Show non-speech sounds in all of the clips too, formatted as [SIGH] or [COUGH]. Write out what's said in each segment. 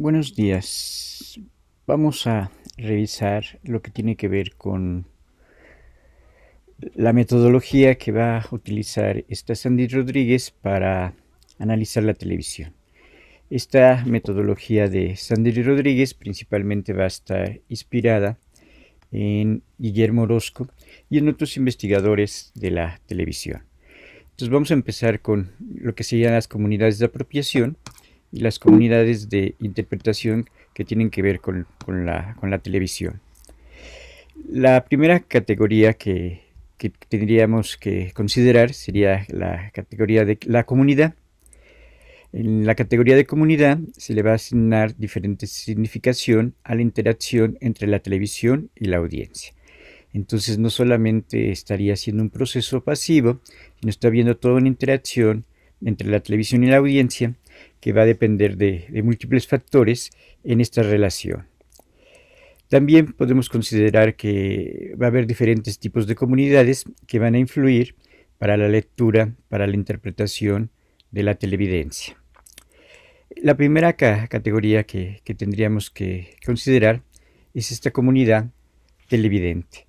Buenos días. Vamos a revisar lo que tiene que ver con la metodología que va a utilizar esta Sandy Rodríguez para analizar la televisión. Esta metodología de Sandy Rodríguez principalmente va a estar inspirada en Guillermo Orozco y en otros investigadores de la televisión. Entonces vamos a empezar con lo que serían las comunidades de apropiación las comunidades de interpretación que tienen que ver con, la, televisión. La primera categoría que, tendríamos que considerar sería la categoría de la comunidad. En la categoría de comunidad se le va a asignar diferente significación a la interacción entre la televisión y la audiencia. Entonces no solamente estaría siendo un proceso pasivo, sino está viendo toda una interacción entre la televisión y la audiencia que va a depender de, múltiples factores en esta relación. También podemos considerar que va a haber diferentes tipos de comunidades que van a influir para la lectura, para la interpretación de la televidencia. La primera categoría que, tendríamos que considerar es esta comunidad televidente.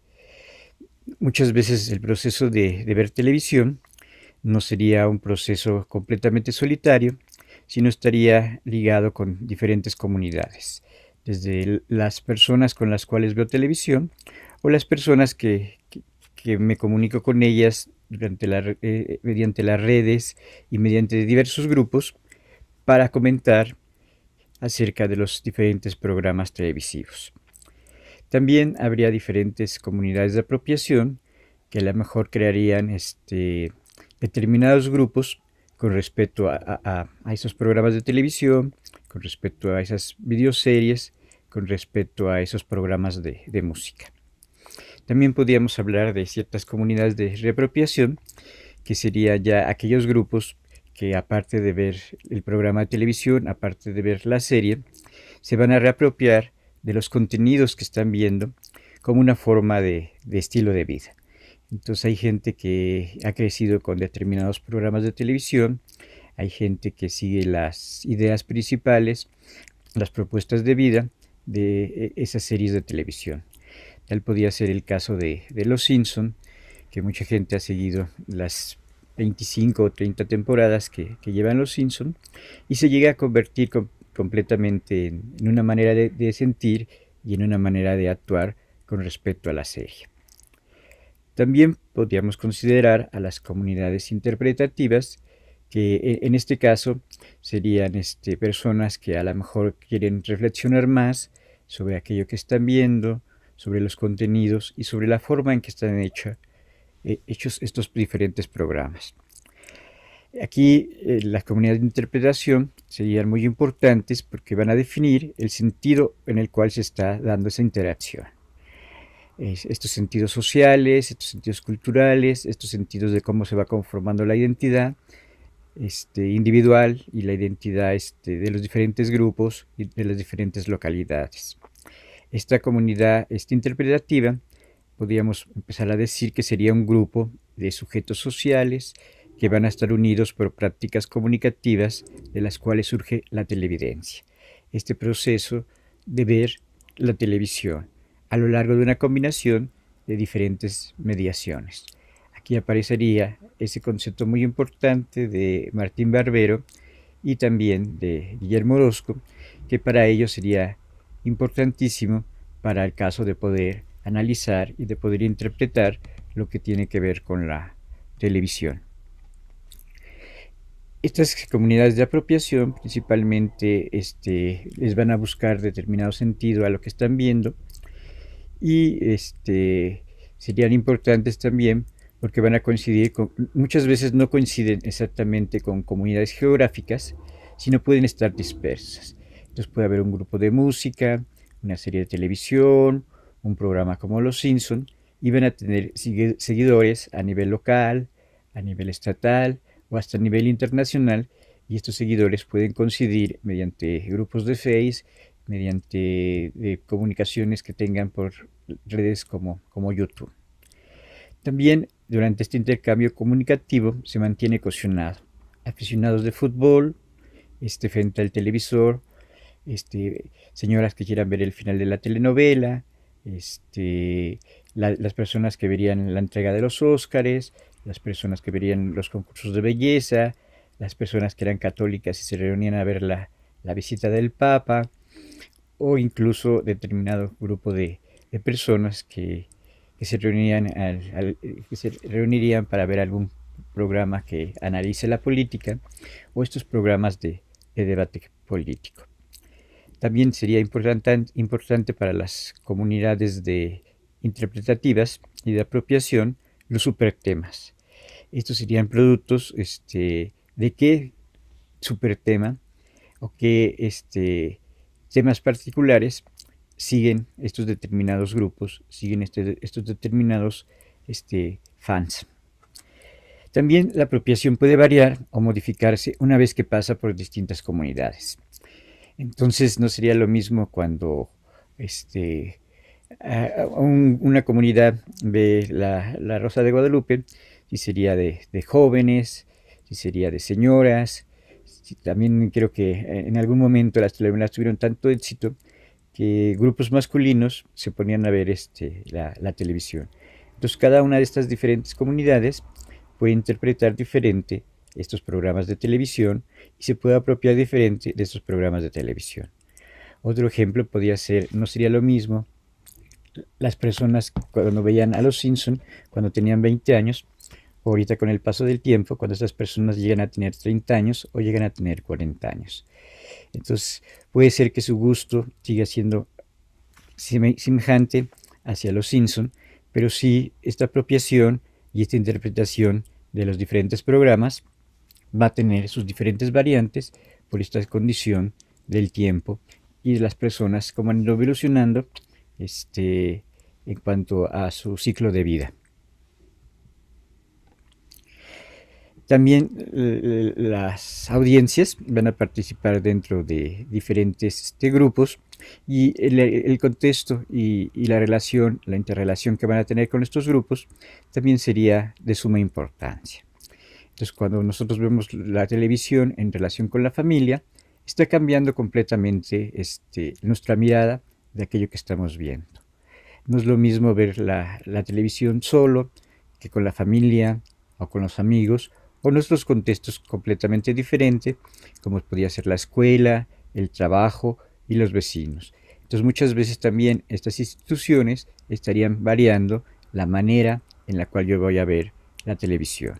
Muchas veces el proceso de ver televisión no sería un proceso completamente solitario, sino estaría ligado con diferentes comunidades, desde las personas con las cuales veo televisión o las personas que, que, me comunico con ellas durante la, eh, mediante las redes y mediante diversos grupos para comentar acerca de los diferentes programas televisivos. También habría diferentes comunidades de apropiación que a lo mejor crearían este, determinados grupos con respecto a, esos programas de televisión, con respecto a esas videoseries, con respecto a esos programas de, música. También podríamos hablar de ciertas comunidades de reapropiación, que serían ya aquellos grupos que aparte de ver el programa de televisión, aparte de ver la serie, se van a reapropiar de los contenidos que están viendo como una forma de estilo de vida. Entonces hay gente que ha crecido con determinados programas de televisión, hay gente que sigue las ideas principales, las propuestas de vida de eh, esas series de televisión. Tal podía ser el caso de, Los Simpson, que mucha gente ha seguido las 25 o 30 temporadas que, llevan Los Simpson y se llega a convertir completamente en, una manera de sentir y en una manera de actuar con respecto a la serie. También podríamos considerar a las comunidades interpretativas, que e, en este caso serían este, personas que a lo mejor quieren reflexionar más sobre aquello que están viendo, sobre los contenidos y sobre la forma en que están eh, hechos estos diferentes programas. Aquí eh, las comunidades de interpretación serían muy importantes porque van a definir el sentido en el cual se está dando esa interacción estos sentidos sociales, estos sentidos culturales, estos sentidos de cómo se va conformando la identidad este, individual y la identidad este, de los diferentes grupos y de las diferentes localidades. Esta comunidad este, interpretativa podríamos empezar a decir que sería un grupo de sujetos sociales que van a estar unidos por prácticas comunicativas de las cuales surge la televidencia. Este proceso de ver la televisión, a lo largo de una combinación de diferentes mediaciones. Aquí aparecería ese concepto muy importante de Martín Barbero y también de Guillermo Orozco, que para ellos sería importantísimo para el caso de poder analizar y de poder interpretar lo que tiene que ver con la televisión. Estas comunidades de apropiación principalmente este, les van a buscar determinado sentido a lo que están viendo y este, serían importantes también porque van a coincidir con, muchas veces no coinciden exactamente con comunidades geográficas, sino pueden estar dispersas. Entonces puede haber un grupo de música, una serie de televisión, un programa como Los Simpson, y van a tener seguidores a nivel local, a nivel estatal o hasta a nivel internacional, y estos seguidores pueden coincidir mediante grupos de Facebook, mediante eh, comunicaciones que tengan por redes como, como YouTube. También durante este intercambio comunicativo se mantiene cocinado. Aficionados de fútbol, este, frente al televisor, este, señoras que quieran ver el final de la telenovela, este, las personas que verían la entrega de los Óscares, las personas que verían los concursos de belleza, las personas que eran católicas y se reunían a ver la, la visita del Papa, o incluso determinado grupo de, personas que, se se reunirían para ver algún programa que analice la política o estos programas de, debate político. También sería importante, importante para las comunidades de interpretativas y de apropiación los supertemas. Estos serían productos este, de qué supertema o qué este, temas particulares, siguen estos determinados grupos, siguen este, estos determinados este, fans. También la apropiación puede variar o modificarse una vez que pasa por distintas comunidades. Entonces no sería lo mismo cuando este, una comunidad ve la, Rosa de Guadalupe, si sería de, de jóvenes, si sería de señoras, también creo que eh, en algún momento las televisiones tuvieron tanto éxito que grupos masculinos se ponían a ver este, la, la televisión. Entonces cada una de estas diferentes comunidades puede interpretar diferente estos programas de televisión y se puede apropiar diferente de estos programas de televisión. Otro ejemplo podría ser, no sería lo mismo, las personas cuando veían a los Simpson, cuando tenían 20 años, Ahorita con el paso del tiempo, cuando estas personas llegan a tener 30 años o llegan a tener 40 años. Entonces puede ser que su gusto siga siendo semejante hacia los Simpson, pero sí esta apropiación y esta interpretación de los diferentes programas va a tener sus diferentes variantes por esta condición del tiempo y de las personas como han ido evolucionando este, en cuanto a su ciclo de vida. También las audiencias van a participar dentro de diferentes este, grupos y el, contexto y, la relación, la interrelación que van a tener con estos grupos también sería de suma importancia. Entonces, cuando nosotros vemos la televisión en relación con la familia, está cambiando completamente este, nuestra mirada de aquello que estamos viendo. No es lo mismo ver la televisión solo que con la familia o con los amigos o nuestros contextos completamente diferentes, como podría ser la escuela, el trabajo y los vecinos. Entonces muchas veces también estas instituciones estarían variando la manera en la cual yo voy a ver la televisión.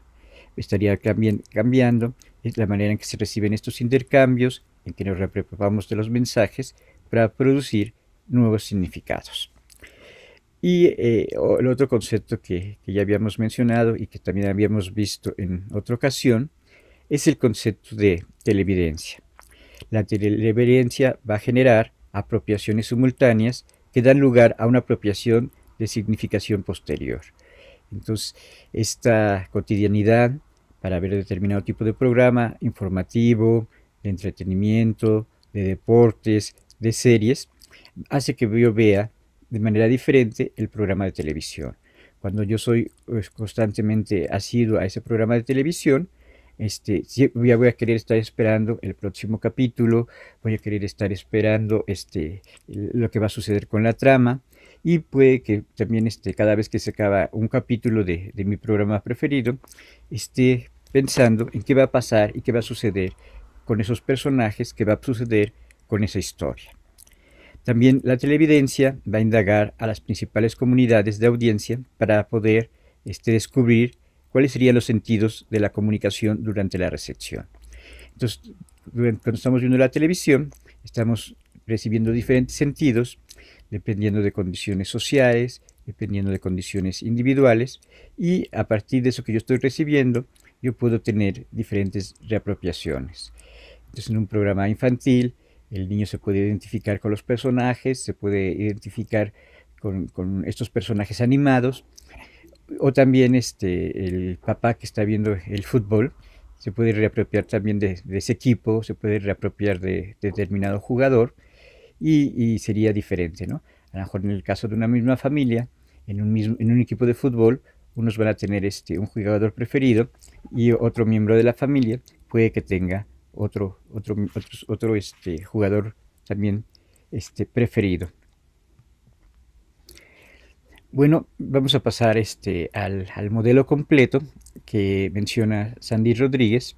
Estaría también cambiando la manera en que se reciben estos intercambios, en que nos repropamos de los mensajes para producir nuevos significados. Y eh, el otro concepto que, que, ya habíamos mencionado y que también habíamos visto en otra ocasión es el concepto de televidencia. La televidencia va a generar apropiaciones simultáneas que dan lugar a una apropiación de significación posterior. Entonces, esta cotidianidad para ver determinado tipo de programa informativo, de entretenimiento, de deportes, de series, hace que yo vea de manera diferente el programa de televisión. Cuando yo soy pues, constantemente asiduo a ese programa de televisión, este, ya voy a querer estar esperando el próximo capítulo, voy a querer estar esperando este, lo que va a suceder con la trama y puede que también este, cada vez que se acaba un capítulo de, de mi programa preferido, esté pensando en qué va a pasar y qué va a suceder con esos personajes, qué va a suceder con esa historia. También la televidencia va a indagar a las principales comunidades de audiencia para poder este, descubrir cuáles serían los sentidos de la comunicación durante la recepción. Entonces, cuando estamos viendo la televisión, estamos recibiendo diferentes sentidos, dependiendo de condiciones sociales, dependiendo de condiciones individuales, y a partir de eso que yo estoy recibiendo, yo puedo tener diferentes reapropiaciones. Entonces, en un programa infantil, el niño se puede identificar con los personajes, se puede identificar con, estos personajes animados, o también este, el papá que está viendo el fútbol, se puede reapropiar también de, ese equipo, se puede reapropiar de, determinado jugador y, sería diferente, ¿no? A lo mejor en el caso de una misma familia, en un, mismo, en un equipo de fútbol, unos van a tener este, un jugador preferido y otro miembro de la familia puede que tenga otro, otro, este, jugador también este, preferido. Bueno, vamos a pasar este, al, modelo completo que menciona Sandy Rodríguez.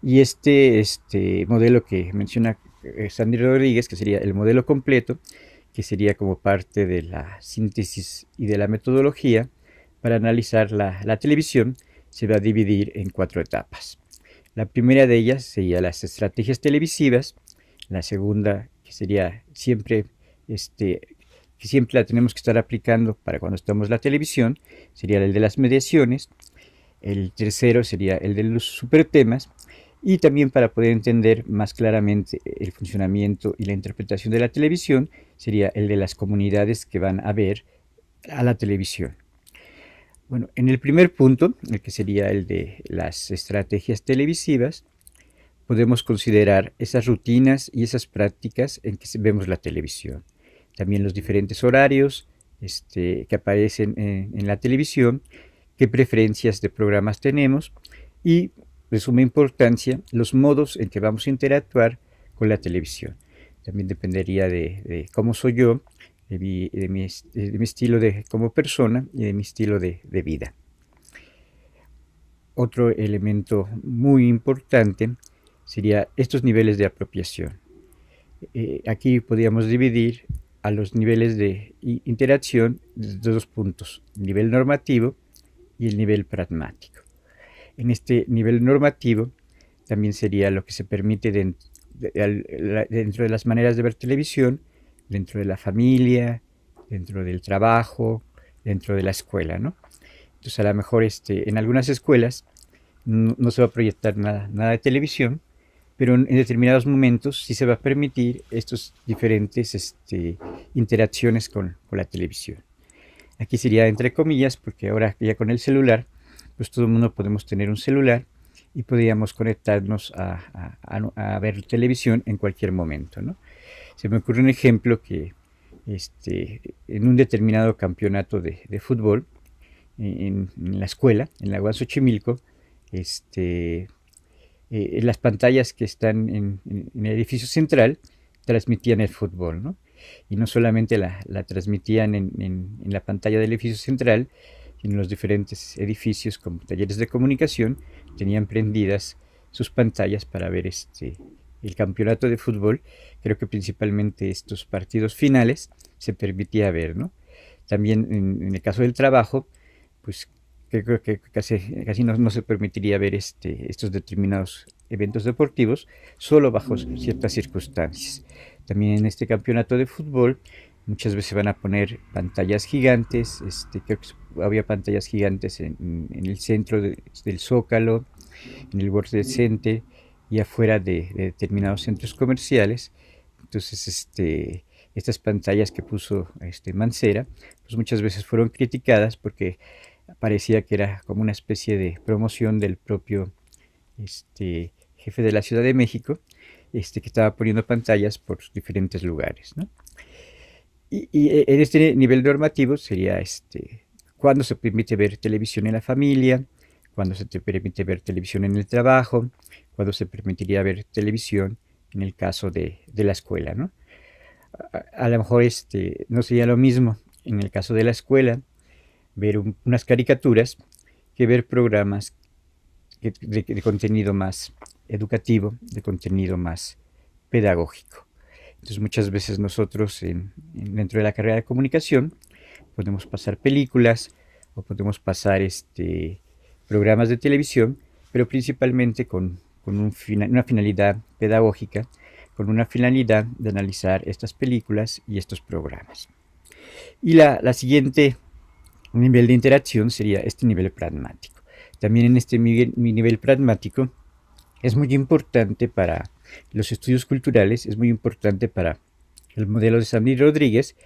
Y este, este modelo que menciona eh, Sandy Rodríguez, que sería el modelo completo, que sería como parte de la síntesis y de la metodología para analizar la, la televisión, se va a dividir en cuatro etapas. La primera de ellas sería las estrategias televisivas, la segunda que sería siempre, este, que siempre la tenemos que estar aplicando para cuando estamos en la televisión, sería el de las mediaciones, el tercero sería el de los supertemas y también para poder entender más claramente el funcionamiento y la interpretación de la televisión sería el de las comunidades que van a ver a la televisión. Bueno, en el primer punto, el que sería el de las estrategias televisivas, podemos considerar esas rutinas y esas prácticas en que vemos la televisión. También los diferentes horarios este, que aparecen en, la televisión, qué preferencias de programas tenemos y, de suma importancia, los modos en que vamos a interactuar con la televisión. También dependería de cómo soy yo, de mi, estilo de, como persona y de mi estilo de, vida. Otro elemento muy importante sería estos niveles de apropiación. Eh, aquí podríamos dividir a los niveles de interacción de dos puntos, el nivel normativo y el nivel pragmático. En este nivel normativo también sería lo que se permite dentro de las maneras de ver televisión, dentro de la familia, dentro del trabajo, dentro de la escuela, ¿no? Entonces a lo mejor este, en algunas escuelas no, se va a proyectar nada, nada, de televisión, pero en, determinados momentos sí se va a permitir estas diferentes este, interacciones con, con la televisión. Aquí sería entre comillas, porque ahora ya con el celular, pues todo el mundo podemos tener un celular y podríamos conectarnos a, a, a, ver televisión en cualquier momento, ¿no? Se me ocurre un ejemplo que este, en un determinado campeonato de, fútbol, en, la escuela, en la aguasochimilco este, eh, las pantallas que están en, el edificio central transmitían el fútbol, Y no solamente la, transmitían en, la pantalla del edificio central, en los diferentes edificios como talleres de comunicación tenían prendidas sus pantallas para ver este el campeonato de fútbol, creo que principalmente estos partidos finales se permitía ver, ¿no? También en, el caso del trabajo, pues creo que casi, no, se permitiría ver este, estos determinados eventos deportivos, solo bajo ciertas circunstancias. También en este campeonato de fútbol muchas veces van a poner pantallas gigantes, este, creo que había pantallas gigantes en, el centro del zócalo, en el borde del y afuera de, determinados centros comerciales. Entonces, este, estas pantallas que puso este, Mancera, pues muchas veces fueron criticadas porque parecía que era como una especie de promoción del propio este, jefe de la Ciudad de México, este, que estaba poniendo pantallas por diferentes lugares. ¿no? Y, eh, en este nivel normativo sería este, cuándo se permite ver televisión en la familia, cuando se te permite ver televisión en el trabajo, cuando se permitiría ver televisión en el caso de, la escuela. A, lo mejor este, no sería lo mismo en el caso de la escuela ver unas caricaturas que ver programas de, contenido más educativo, de contenido más pedagógico. Entonces muchas veces nosotros dentro de la carrera de comunicación podemos pasar películas o podemos pasar este, programas de televisión, pero principalmente con, una finalidad pedagógica, con una finalidad de analizar estas películas y estos programas. Y la, siguiente nivel de interacción sería este nivel pragmático. También en este nivel pragmático es muy importante para los estudios culturales, es muy importante para el modelo de Sandy Rodríguez,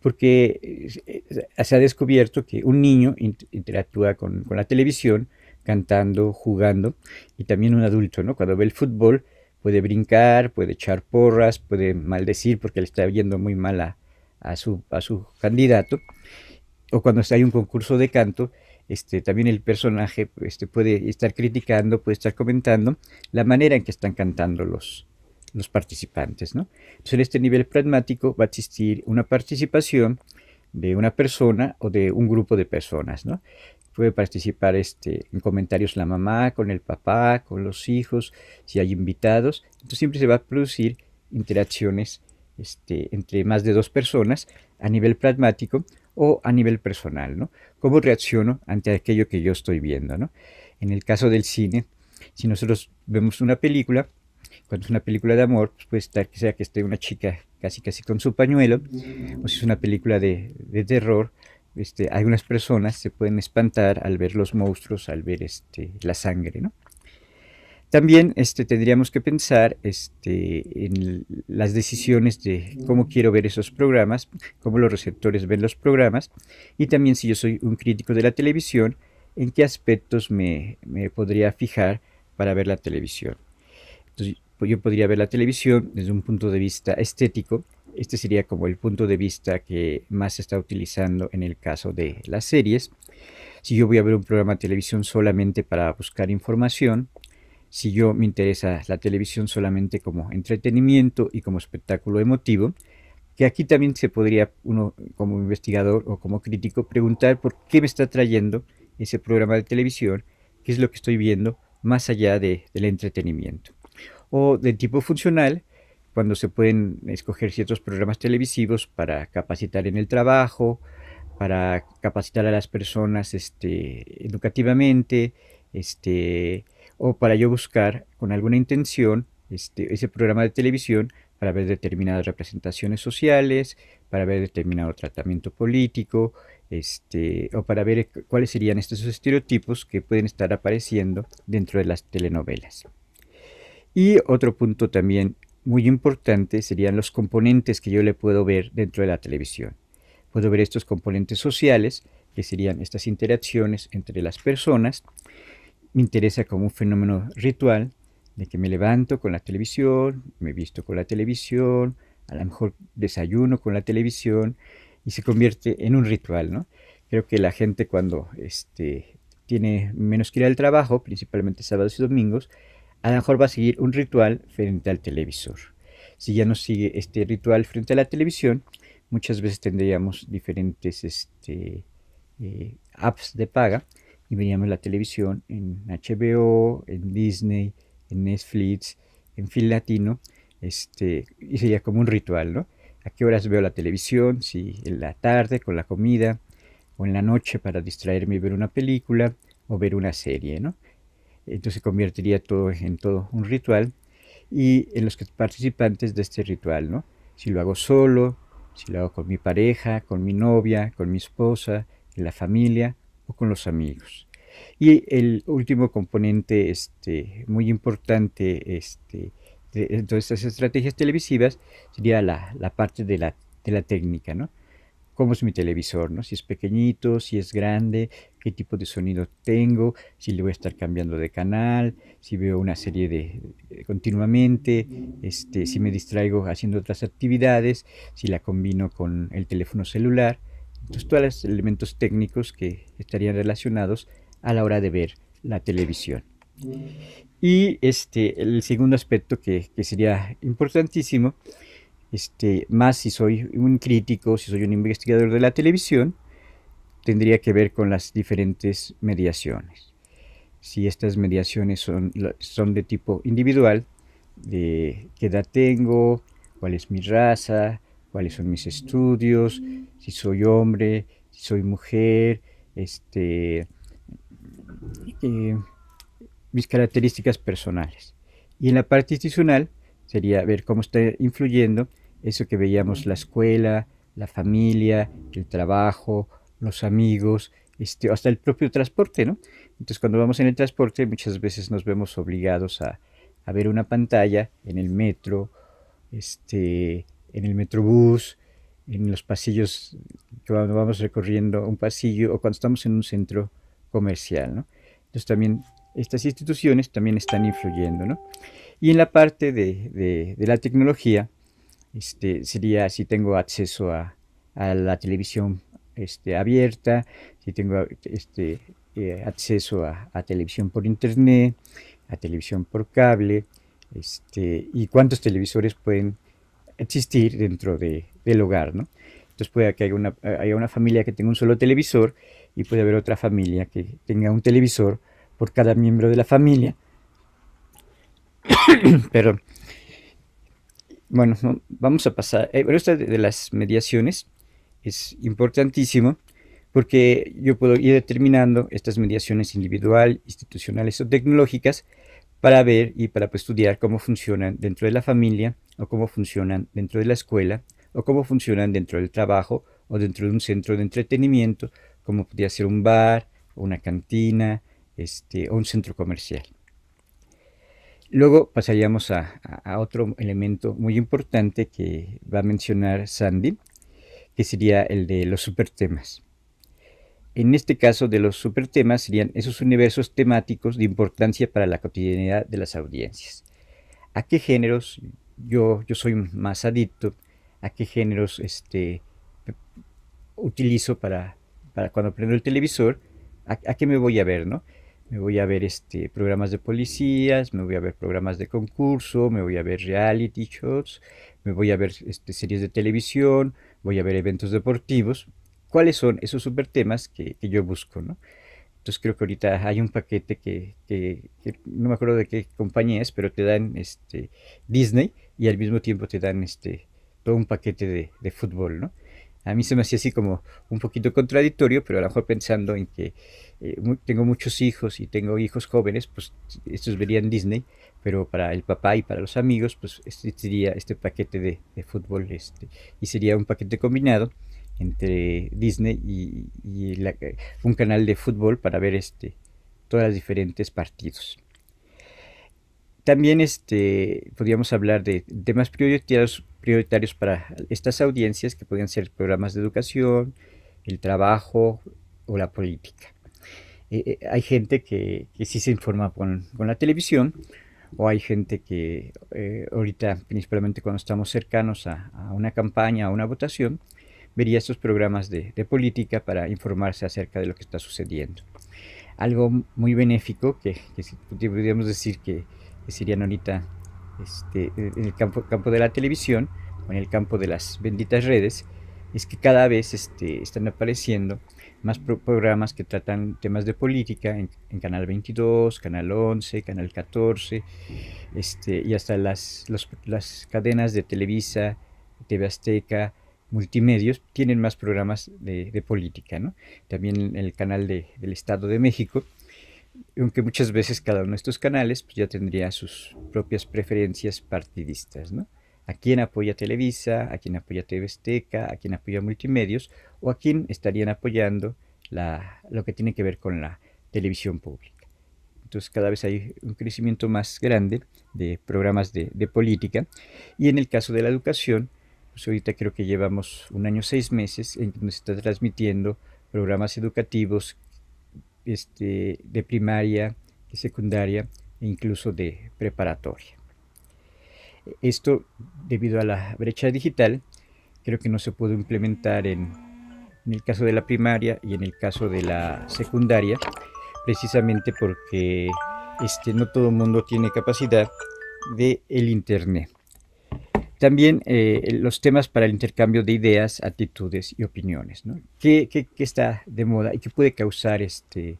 porque eh, eh, se ha descubierto que un niño interactúa con, la televisión cantando, jugando, y también un adulto, ¿no? Cuando ve el fútbol puede brincar, puede echar porras, puede maldecir porque le está viendo muy mal a, su, a su candidato, o cuando hay un concurso de canto, este, también el personaje este, puede estar criticando, puede estar comentando la manera en que están cantando los, los participantes. ¿no? Entonces, en este nivel pragmático va a existir una participación de una persona o de un grupo de personas. ¿no? Puede participar este, en comentarios la mamá, con el papá, con los hijos, si hay invitados. Entonces siempre se va a producir interacciones este, entre más de dos personas a nivel pragmático o a nivel personal. ¿no? ¿Cómo reacciono ante aquello que yo estoy viendo? En el caso del cine, si nosotros vemos una película, cuando es una película de amor, pues, puede estar que sea que esté una chica casi casi con su pañuelo, o si es una película de, terror, este, algunas personas se pueden espantar al ver los monstruos, al ver este, la sangre, También este, tendríamos que pensar este, en las decisiones de cómo quiero ver esos programas, cómo los receptores ven los programas, y también si yo soy un crítico de la televisión, en qué aspectos me podría fijar para ver la televisión. Entonces, pues, yo podría ver la televisión desde un punto de vista estético. Este sería como el punto de vista que más se está utilizando en el caso de las series. Si yo voy a ver un programa de televisión solamente para buscar información, si yo me interesa la televisión solamente como entretenimiento y como espectáculo emotivo, que aquí también se podría uno como investigador o como crítico preguntar por qué me está trayendo ese programa de televisión, qué es lo que estoy viendo más allá del entretenimiento o de tipo funcional, cuando se pueden escoger ciertos programas televisivos para capacitar en el trabajo, para capacitar a las personas este, educativamente, este, o para yo buscar con alguna intención este, ese programa de televisión para ver determinadas representaciones sociales, para ver determinado tratamiento político, o para ver cuáles serían estos estereotipos que pueden estar apareciendo dentro de las telenovelas. Y otro punto también muy importante serían los componentes que yo le puedo ver dentro de la televisión. Puedo ver estos componentes sociales, que serían estas interacciones entre las personas. Me interesa como un fenómeno ritual, de que me levanto con la televisión, me visto con la televisión, a lo mejor desayuno con la televisión, y se convierte en un ritual, ¿no? Creo que la gente cuando este, tiene menos que ir al trabajo, principalmente sábados y domingos, a lo mejor va a seguir un ritual frente al televisor. Si ya no sigue este ritual frente a la televisión, muchas veces tendríamos diferentes este, eh, apps de paga y veríamos la televisión en HBO, en Disney, en Netflix, en Film Latino, este, y sería como un ritual, ¿no? ¿A qué horas veo la televisión? Si en la tarde con la comida, o en la noche para distraerme y ver una película o ver una serie, ¿no? Entonces convertiría todo en todo un ritual y en los participantes de este ritual, ¿no? Si lo hago solo, si lo hago con mi pareja, con mi novia, con mi esposa, en la familia o con los amigos. Y el último componente este, muy importante este, de, todas estas estrategias televisivas sería la, parte de la, de la técnica, ¿no? cómo es mi televisor, ¿no? Si es pequeñito, si es grande, qué tipo de sonido tengo, si le voy a estar cambiando de canal, si veo una serie de, eh, continuamente, este, si me distraigo haciendo otras actividades, si la combino con el teléfono celular. Entonces, todos los elementos técnicos que estarían relacionados a la hora de ver la televisión. Y este, el segundo aspecto que, que sería importantísimo este, más si soy un crítico, si soy un investigador de la televisión, tendría que ver con las diferentes mediaciones. Si estas mediaciones son, son de tipo individual, de qué edad tengo, cuál es mi raza, cuáles son mis estudios, si soy hombre, si soy mujer, este, eh, mis características personales. Y en la parte institucional sería ver cómo está influyendo eso que veíamos, la escuela, la familia, el trabajo, los amigos, este, hasta el propio transporte, ¿no? Entonces cuando vamos en el transporte muchas veces nos vemos obligados a, a ver una pantalla en el metro, este, en el metrobús, en los pasillos, cuando vamos recorriendo un pasillo o cuando estamos en un centro comercial, ¿no? Entonces también estas instituciones también están influyendo, ¿no? Y en la parte de, de, de la tecnología, este, sería si tengo acceso a, la televisión este, abierta, si tengo este, eh, acceso a, televisión por internet, a televisión por cable, y cuántos televisores pueden existir dentro del hogar. ¿no? Entonces puede que haya una, familia que tenga un solo televisor y puede haber otra familia que tenga un televisor por cada miembro de la familia. [COUGHS] Pero bueno, vamos a pasar. Eh, esta de, las mediaciones es importantísimo porque yo puedo ir determinando estas mediaciones individual, institucionales o tecnológicas para ver y para pues, estudiar cómo funcionan dentro de la familia o cómo funcionan dentro de la escuela o cómo funcionan dentro del trabajo o dentro de un centro de entretenimiento, como podría ser un bar, una cantina, este, o un centro comercial. Luego pasaríamos a, otro elemento muy importante que va a mencionar Sandy, que sería el de los supertemas. En este caso de los supertemas serían esos universos temáticos de importancia para la cotidianidad de las audiencias. ¿A qué géneros yo, yo soy más adicto? ¿A qué géneros este, utilizo para, cuando prendo el televisor? ¿A, a qué me voy a ver? ¿no? me voy a ver este, programas de policías, me voy a ver programas de concurso, me voy a ver reality shows, me voy a ver este, series de televisión, voy a ver eventos deportivos. ¿Cuáles son esos super temas que, yo busco? Entonces creo que ahorita hay un paquete que, no me acuerdo de qué compañía es, pero te dan este, Disney y al mismo tiempo te dan este, todo un paquete de, de fútbol. ¿no? A mí se me hacía así como un poquito contradictorio, pero a lo mejor pensando en que eh, tengo muchos hijos y tengo hijos jóvenes, pues estos verían Disney, pero para el papá y para los amigos, pues este sería este paquete de, fútbol este, y sería un paquete combinado entre Disney y, un canal de fútbol para ver este, todas las diferentes partidos. También este, podríamos hablar de temas prioritarios prioritarios para estas audiencias, que pueden ser programas de educación, el trabajo o la política. Eh, eh, hay gente que, que, sí se informa con, la televisión o hay gente que eh, ahorita, principalmente cuando estamos cercanos a, una campaña, a una votación, vería estos programas de, política para informarse acerca de lo que está sucediendo. Algo muy benéfico que, podríamos decir que, que serían ahorita este, en el campo, campo de la televisión o en el campo de las benditas redes, es que cada vez este, están apareciendo más programas que tratan temas de política en, Canal 22, Canal 11, Canal 14, este, y hasta las, las cadenas de Televisa, TV Azteca, multimedios, tienen más programas de, política. ¿no? También el canal del Estado de México aunque muchas veces cada uno de estos canales pues, ya tendría sus propias preferencias partidistas, ¿no? A quién apoya Televisa, a quién apoya TV a quién apoya Multimedios o a quién estarían apoyando la, lo que tiene que ver con la televisión pública. Entonces cada vez hay un crecimiento más grande de programas de, política y en el caso de la educación, pues ahorita creo que llevamos un año seis meses en que nos está transmitiendo programas educativos este, de primaria, secundaria e incluso de preparatoria. Esto, debido a la brecha digital, creo que no se pudo implementar en, el caso de la primaria y en el caso de la secundaria, precisamente porque este, no todo el mundo tiene capacidad del el Internet. También eh, los temas para el intercambio de ideas, actitudes y opiniones. ¿no? ¿Qué, está de moda y qué puede causar este,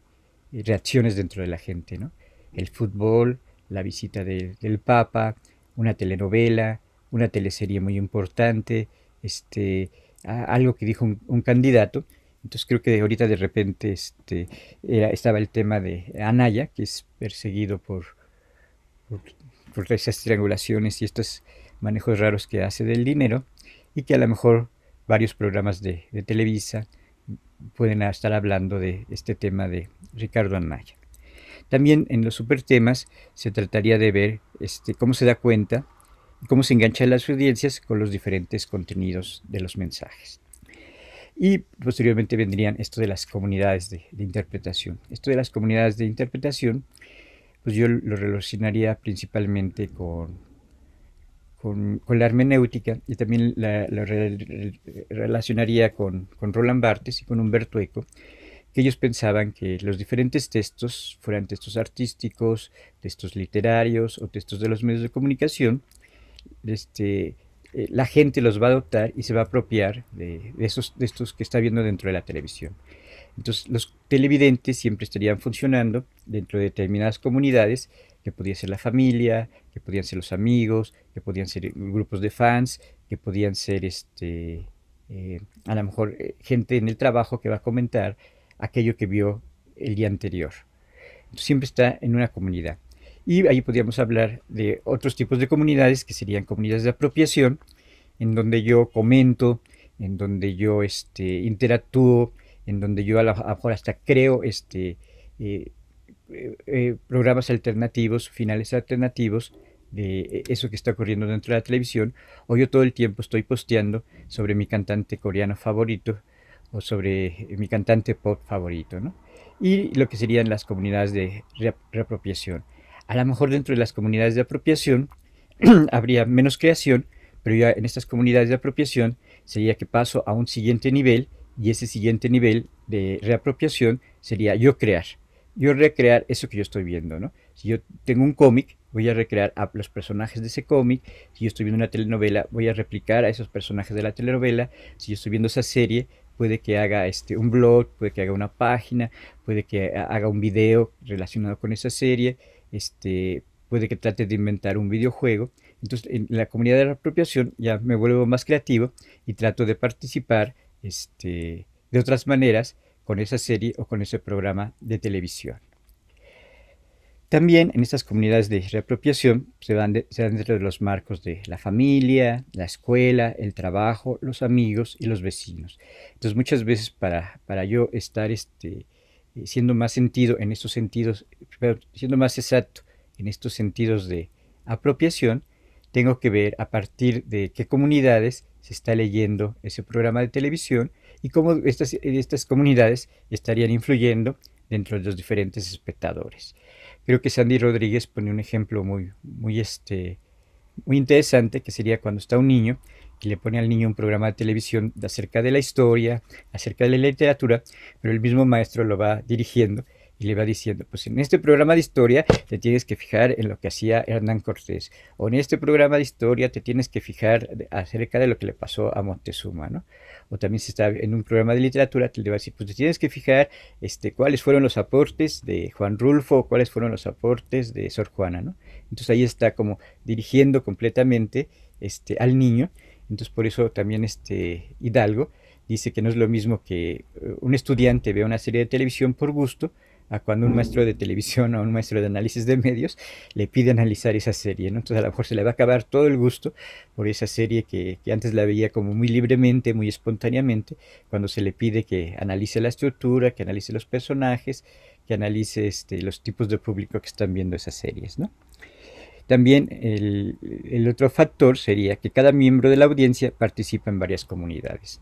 reacciones dentro de la gente? ¿no? El fútbol, la visita del Papa, una telenovela, una teleserie muy importante, este, algo que dijo un, candidato. Entonces creo que ahorita de repente este, estaba el tema de Anaya, que es perseguido por, por, por esas triangulaciones y estas manejos raros que hace del dinero y que a lo mejor varios programas de, Televisa pueden estar hablando de este tema de Ricardo Anaya. También en los super temas se trataría de ver este, cómo se da cuenta cómo se engancha las audiencias con los diferentes contenidos de los mensajes. Y posteriormente vendrían esto de las comunidades de interpretación. Esto de las comunidades de interpretación, pues yo lo relacionaría principalmente con con, la hermenéutica y también la, relacionaría con, Roland Barthes y con Humberto Eco, que ellos pensaban que los diferentes textos, fueran textos artísticos, textos literarios o textos de los medios de comunicación, este, eh, la gente los va a adoptar y se va a apropiar de, esos, de estos que está viendo dentro de la televisión. Entonces los televidentes siempre estarían funcionando dentro de determinadas comunidades, que podía ser la familia, que podían ser los amigos, que podían ser eh, grupos de fans, que podían ser este, eh, a lo mejor eh, gente en el trabajo que va a comentar aquello que vio el día anterior. Entonces, siempre está en una comunidad. Y ahí podríamos hablar de otros tipos de comunidades que serían comunidades de apropiación, en donde yo comento, en donde yo este, interactúo, en donde yo a lo mejor hasta creo este, eh, eh, eh, programas alternativos, finales alternativos de eso que está ocurriendo dentro de la televisión, o yo todo el tiempo estoy posteando sobre mi cantante coreano favorito o sobre mi cantante pop favorito, ¿no? Y lo que serían las comunidades de reapropiación. A lo mejor dentro de las comunidades de apropiación [CLEARS THROAT] habría menos creación, pero ya en estas comunidades de apropiación sería que paso a un siguiente nivel y ese siguiente nivel de reapropiación sería yo crear. Yo recrear eso que yo estoy viendo, ¿no? Si yo tengo un cómic, voy a recrear a los personajes de ese cómic. Si yo estoy viendo una telenovela, voy a replicar a esos personajes de la telenovela. Si yo estoy viendo esa serie, puede que haga este, un blog, puede que haga una página, puede que haga un video relacionado con esa serie, este, puede que trate de inventar un videojuego. Entonces, en la comunidad de reapropiación ya me vuelvo más creativo y trato de participar este, de otras maneras con esa serie o con ese programa de televisión. También en estas comunidades de reapropiación se dan, se dan, dentro de los marcos de la familia, la escuela, el trabajo, los amigos y los vecinos. Entonces muchas veces para, para yo estar este, eh, siendo más sentido en estos sentidos, siendo más exacto en estos sentidos de apropiación, tengo que ver a partir de qué comunidades se está leyendo ese programa de televisión y cómo estas, comunidades estarían influyendo dentro de los diferentes espectadores. Creo que Sandy Rodríguez pone un ejemplo muy, muy, este, muy interesante, que sería cuando está un niño que le pone al niño un programa de televisión acerca de la historia, acerca de la literatura, pero el mismo maestro lo va dirigiendo y le va diciendo, pues en este programa de historia te tienes que fijar en lo que hacía Hernán Cortés, o en este programa de historia te tienes que fijar acerca de lo que le pasó a Montezuma, ¿no? O también si está en un programa de literatura, te le va a decir, pues te tienes que fijar este, cuáles fueron los aportes de Juan Rulfo, o cuáles fueron los aportes de Sor Juana, ¿no? Entonces ahí está como dirigiendo completamente este, al niño, entonces por eso también este Hidalgo dice que no es lo mismo que eh, un estudiante vea una serie de televisión por gusto, a cuando un mm. maestro de televisión o un maestro de análisis de medios le pide analizar esa serie, Entonces a lo mejor se le va a acabar todo el gusto por esa serie que, antes la veía como muy libremente, muy espontáneamente, cuando se le pide que analice la estructura, que analice los personajes, que analice este, los tipos de público que están viendo esas series, ¿no? También el, otro factor sería que cada miembro de la audiencia participa en varias comunidades,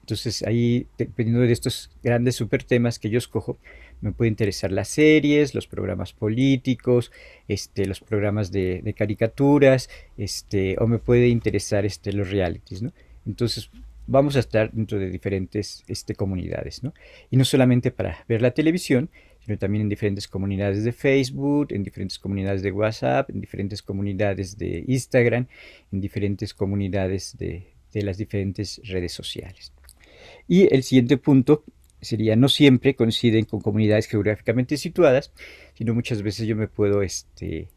Entonces ahí, dependiendo de estos grandes super temas que yo escojo, me puede interesar las series, los programas políticos, este, los programas de, caricaturas, este, o me puede interesar este, los realities, ¿no? Entonces vamos a estar dentro de diferentes este, comunidades, ¿no? Y no solamente para ver la televisión, sino también en diferentes comunidades de Facebook, en diferentes comunidades de WhatsApp, en diferentes comunidades de Instagram, en diferentes comunidades de, de las diferentes redes sociales. Y el siguiente punto sería no siempre coinciden con comunidades geográficamente situadas, sino muchas veces yo me puedo este, eh,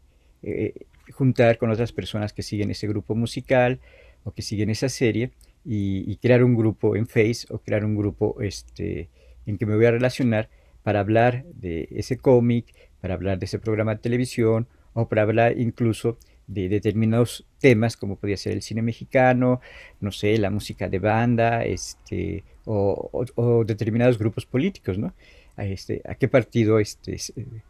eh, juntar con otras personas que siguen ese grupo musical o que siguen esa serie y, crear un grupo en Face o crear un grupo este, en que me voy a relacionar para hablar de ese cómic, para hablar de ese programa de televisión o para hablar incluso de determinados temas, como podría ser el cine mexicano, no sé, la música de banda, este, o, determinados grupos políticos, ¿no? A, este, a qué partido este, eh,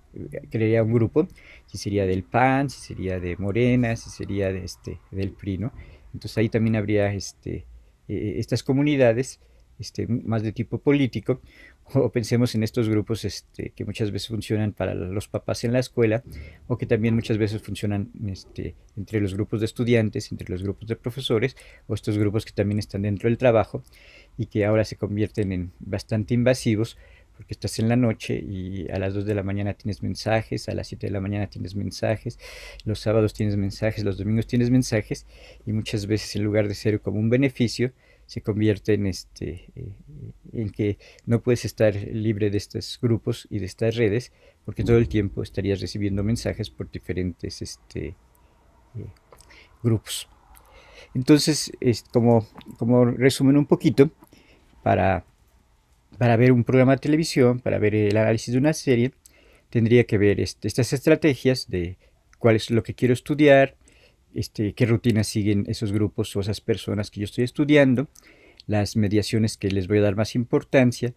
crearía un grupo, si sería del PAN, si sería de Morena, si sería de este, del PRI, ¿no? Entonces ahí también habría este, eh, estas comunidades este, más de tipo político, [LAUGHS] o pensemos en estos grupos este, que muchas veces funcionan para los papás en la escuela o que también muchas veces funcionan este, entre los grupos de estudiantes, entre los grupos de profesores o estos grupos que también están dentro del trabajo y que ahora se convierten en bastante invasivos porque estás en la noche y a las 2 de la mañana tienes mensajes, a las 7 de la mañana tienes mensajes, los sábados tienes mensajes, los domingos tienes mensajes y muchas veces en lugar de ser como un beneficio se convierte en este... Eh, en que no puedes estar libre de estos grupos y de estas redes, porque todo el tiempo estarías recibiendo mensajes por diferentes este, eh, grupos. Entonces, es como, como resumen un poquito, para, ver un programa de televisión, para ver el análisis de una serie, tendría que ver este, estas estrategias de cuál es lo que quiero estudiar, este, qué rutinas siguen esos grupos o esas personas que yo estoy estudiando, las mediaciones que les voy a dar más importancia,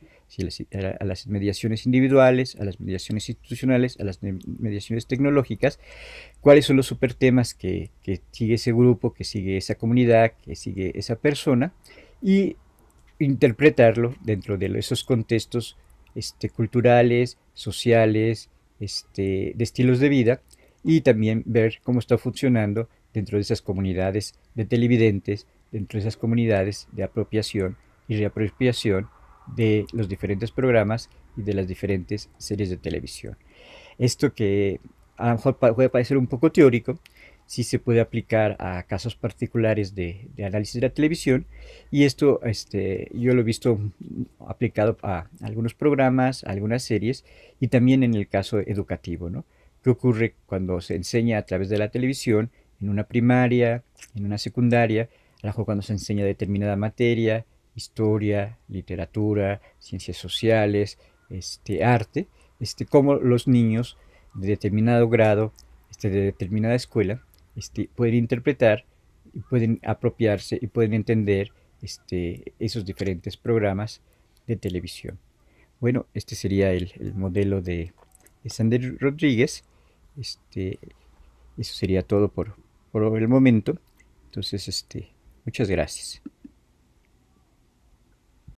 a las mediaciones individuales, a las mediaciones institucionales, a las mediaciones tecnológicas, cuáles son los super que, que sigue ese grupo, que sigue esa comunidad, que sigue esa persona, y interpretarlo dentro de esos contextos este, culturales, sociales, este, de estilos de vida, y también ver cómo está funcionando dentro de esas comunidades de televidentes, dentro de esas comunidades de apropiación y reapropiación de los diferentes programas y de las diferentes series de televisión. Esto que a lo mejor puede parecer un poco teórico, sí se puede aplicar a casos particulares de, análisis de la televisión y esto este, yo lo he visto aplicado a algunos programas, a algunas series y también en el caso educativo, ¿no? ¿Qué ocurre cuando se enseña a través de la televisión en una primaria, en una secundaria a cuando se enseña determinada materia, historia, literatura, ciencias sociales, este, arte, este, cómo los niños de determinado grado, este, de determinada escuela, este, pueden interpretar, y pueden apropiarse y pueden entender este, esos diferentes programas de televisión. Bueno, este sería el, modelo de, Sander Rodríguez. Este, eso sería todo por, por el momento. Entonces, este, Muchas gracias.